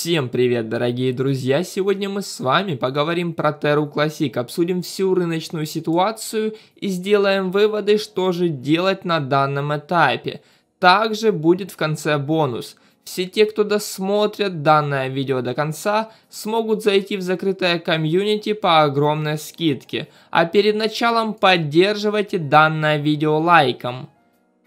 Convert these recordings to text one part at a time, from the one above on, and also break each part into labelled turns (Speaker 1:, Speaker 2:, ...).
Speaker 1: Всем привет, дорогие друзья! Сегодня мы с вами поговорим про Теру Classic, обсудим всю рыночную ситуацию и сделаем выводы, что же делать на данном этапе. Также будет в конце бонус. Все те, кто досмотрят данное видео до конца, смогут зайти в закрытое комьюнити по огромной скидке. А перед началом поддерживайте данное видео лайком.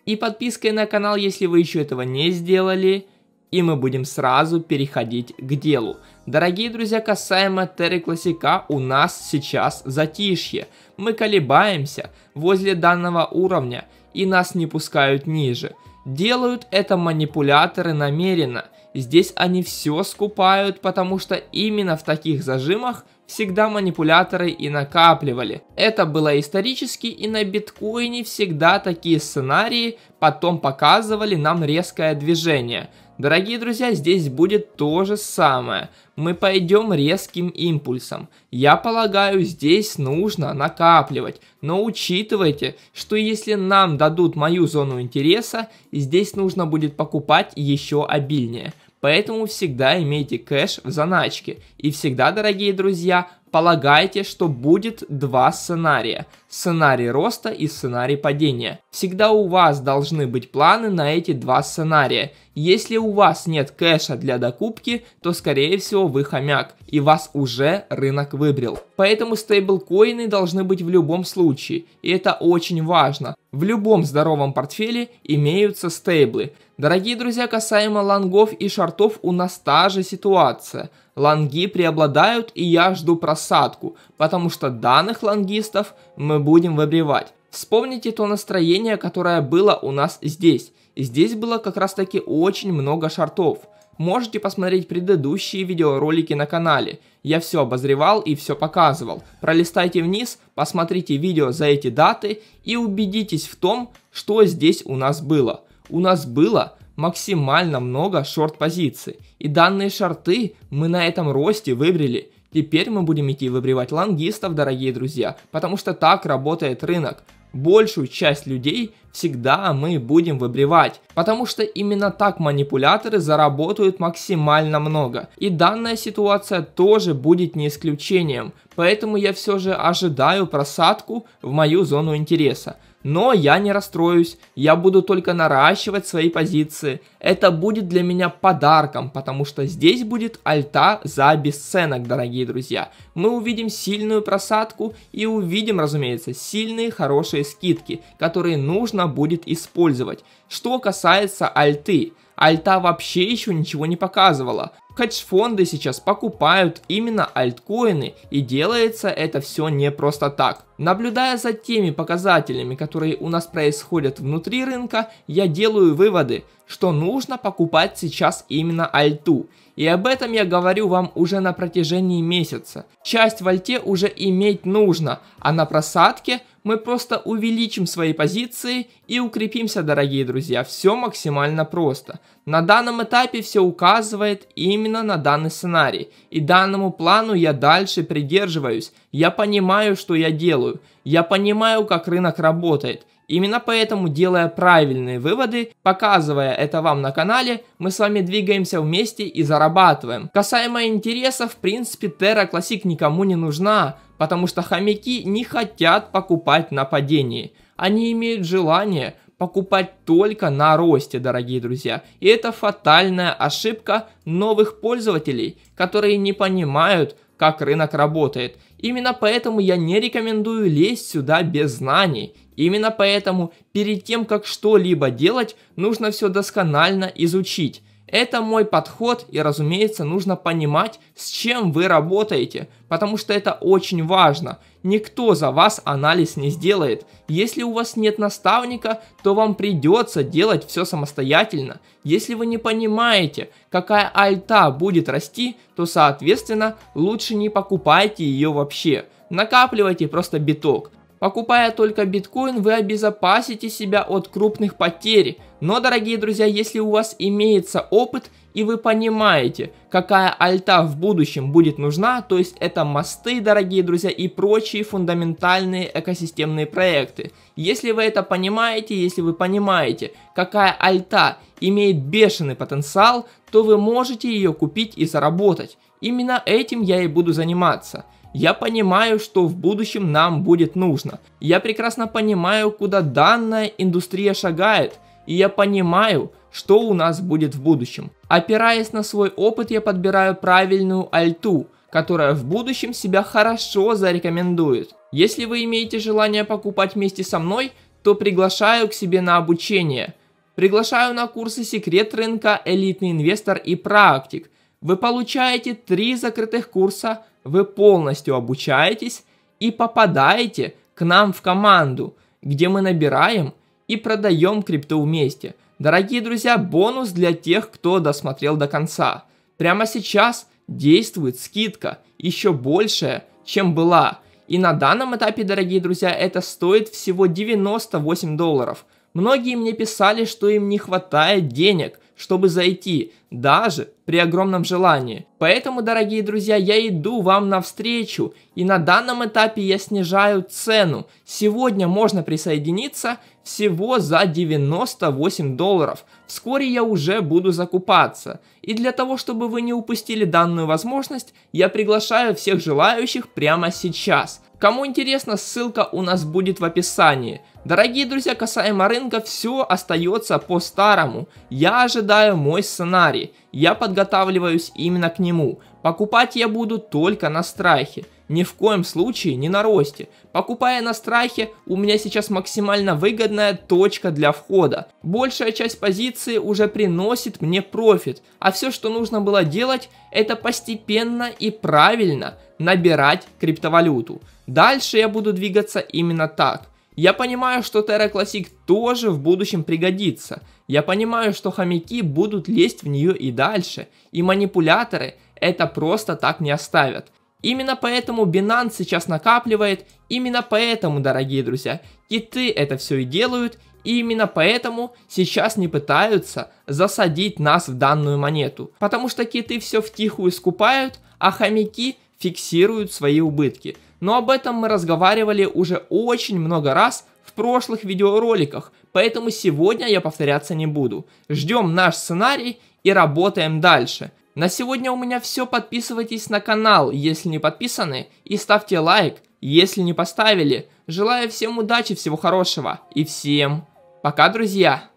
Speaker 1: И подпиской на канал, если вы еще этого не сделали – и мы будем сразу переходить к делу. Дорогие друзья, касаемо Терры Классика, у нас сейчас затишье. Мы колебаемся возле данного уровня и нас не пускают ниже. Делают это манипуляторы намеренно. Здесь они все скупают, потому что именно в таких зажимах всегда манипуляторы и накапливали. Это было исторически и на биткоине всегда такие сценарии потом показывали нам резкое движение – Дорогие друзья, здесь будет то же самое. Мы пойдем резким импульсом. Я полагаю, здесь нужно накапливать. Но учитывайте, что если нам дадут мою зону интереса, здесь нужно будет покупать еще обильнее. Поэтому всегда имейте кэш в заначке. И всегда, дорогие друзья, Полагайте, что будет два сценария. Сценарий роста и сценарий падения. Всегда у вас должны быть планы на эти два сценария. Если у вас нет кэша для докупки, то скорее всего вы хомяк, и вас уже рынок выбрил. Поэтому стейблкоины должны быть в любом случае, и это очень важно. В любом здоровом портфеле имеются стейблы. Дорогие друзья, касаемо лонгов и шортов у нас та же ситуация – лонги преобладают и я жду просадку, потому что данных лонгистов мы будем выбривать. Вспомните то настроение, которое было у нас здесь. Здесь было как раз таки очень много шартов. Можете посмотреть предыдущие видеоролики на канале. Я все обозревал и все показывал. Пролистайте вниз, посмотрите видео за эти даты и убедитесь в том, что здесь у нас было. У нас было максимально много шорт-позиций. И данные шорты мы на этом росте выбрали. Теперь мы будем идти выбривать лонгистов, дорогие друзья, потому что так работает рынок. Большую часть людей всегда мы будем выбривать, потому что именно так манипуляторы заработают максимально много. И данная ситуация тоже будет не исключением, поэтому я все же ожидаю просадку в мою зону интереса. Но я не расстроюсь, я буду только наращивать свои позиции. Это будет для меня подарком, потому что здесь будет альта за бесценок, дорогие друзья. Мы увидим сильную просадку и увидим, разумеется, сильные хорошие скидки, которые нужно будет использовать. Что касается альты, альта вообще еще ничего не показывала. Хедж-фонды сейчас покупают именно альткоины и делается это все не просто так. Наблюдая за теми показателями, которые у нас происходят внутри рынка, я делаю выводы, что нужно покупать сейчас именно альту. И об этом я говорю вам уже на протяжении месяца. Часть в альте уже иметь нужно, а на просадке – мы просто увеличим свои позиции и укрепимся, дорогие друзья. Все максимально просто. На данном этапе все указывает именно на данный сценарий. И данному плану я дальше придерживаюсь. Я понимаю, что я делаю. Я понимаю, как рынок работает. Именно поэтому, делая правильные выводы, показывая это вам на канале, мы с вами двигаемся вместе и зарабатываем. Касаемо интереса, в принципе, Terra Classic никому не нужна, потому что хомяки не хотят покупать на падении. Они имеют желание покупать только на росте, дорогие друзья. И это фатальная ошибка новых пользователей, которые не понимают, как рынок работает. Именно поэтому я не рекомендую лезть сюда без знаний. Именно поэтому перед тем, как что-либо делать, нужно все досконально изучить. Это мой подход, и, разумеется, нужно понимать, с чем вы работаете, потому что это очень важно. Никто за вас анализ не сделает. Если у вас нет наставника, то вам придется делать все самостоятельно. Если вы не понимаете, какая альта будет расти, то, соответственно, лучше не покупайте ее вообще. Накапливайте просто биток. Покупая только биткоин, вы обезопасите себя от крупных потерь. Но, дорогие друзья, если у вас имеется опыт и вы понимаете, какая альта в будущем будет нужна, то есть это мосты, дорогие друзья, и прочие фундаментальные экосистемные проекты. Если вы это понимаете, если вы понимаете, какая альта имеет бешеный потенциал, то вы можете ее купить и заработать. Именно этим я и буду заниматься. Я понимаю, что в будущем нам будет нужно. Я прекрасно понимаю, куда данная индустрия шагает. И я понимаю, что у нас будет в будущем. Опираясь на свой опыт, я подбираю правильную альту, которая в будущем себя хорошо зарекомендует. Если вы имеете желание покупать вместе со мной, то приглашаю к себе на обучение. Приглашаю на курсы «Секрет рынка», «Элитный инвестор» и «Практик». Вы получаете три закрытых курса – вы полностью обучаетесь и попадаете к нам в команду, где мы набираем и продаем крипту вместе. Дорогие друзья, бонус для тех, кто досмотрел до конца. Прямо сейчас действует скидка, еще большая, чем была. И на данном этапе, дорогие друзья, это стоит всего 98 долларов. Многие мне писали, что им не хватает денег, чтобы зайти, даже при огромном желании. Поэтому, дорогие друзья, я иду вам навстречу, и на данном этапе я снижаю цену. Сегодня можно присоединиться всего за 98 долларов. Вскоре я уже буду закупаться. И для того, чтобы вы не упустили данную возможность, я приглашаю всех желающих прямо сейчас. Кому интересно, ссылка у нас будет в описании. Дорогие друзья, касаемо рынка, все остается по-старому. Я ожидаю мой сценарий, я подготавливаюсь именно к нему. Покупать я буду только на страхе. Ни в коем случае не на росте. Покупая на страхе, у меня сейчас максимально выгодная точка для входа. Большая часть позиции уже приносит мне профит, а все, что нужно было делать, это постепенно и правильно набирать криптовалюту. Дальше я буду двигаться именно так. Я понимаю, что Terra Classic тоже в будущем пригодится. Я понимаю, что хомяки будут лезть в нее и дальше. И манипуляторы это просто так не оставят. Именно поэтому Binance сейчас накапливает, именно поэтому, дорогие друзья, киты это все и делают, и именно поэтому сейчас не пытаются засадить нас в данную монету. Потому что киты все втихую скупают, а хомяки фиксируют свои убытки. Но об этом мы разговаривали уже очень много раз в прошлых видеороликах, поэтому сегодня я повторяться не буду. Ждем наш сценарий и работаем дальше. На сегодня у меня все. Подписывайтесь на канал, если не подписаны, и ставьте лайк, если не поставили. Желаю всем удачи, всего хорошего и всем пока, друзья!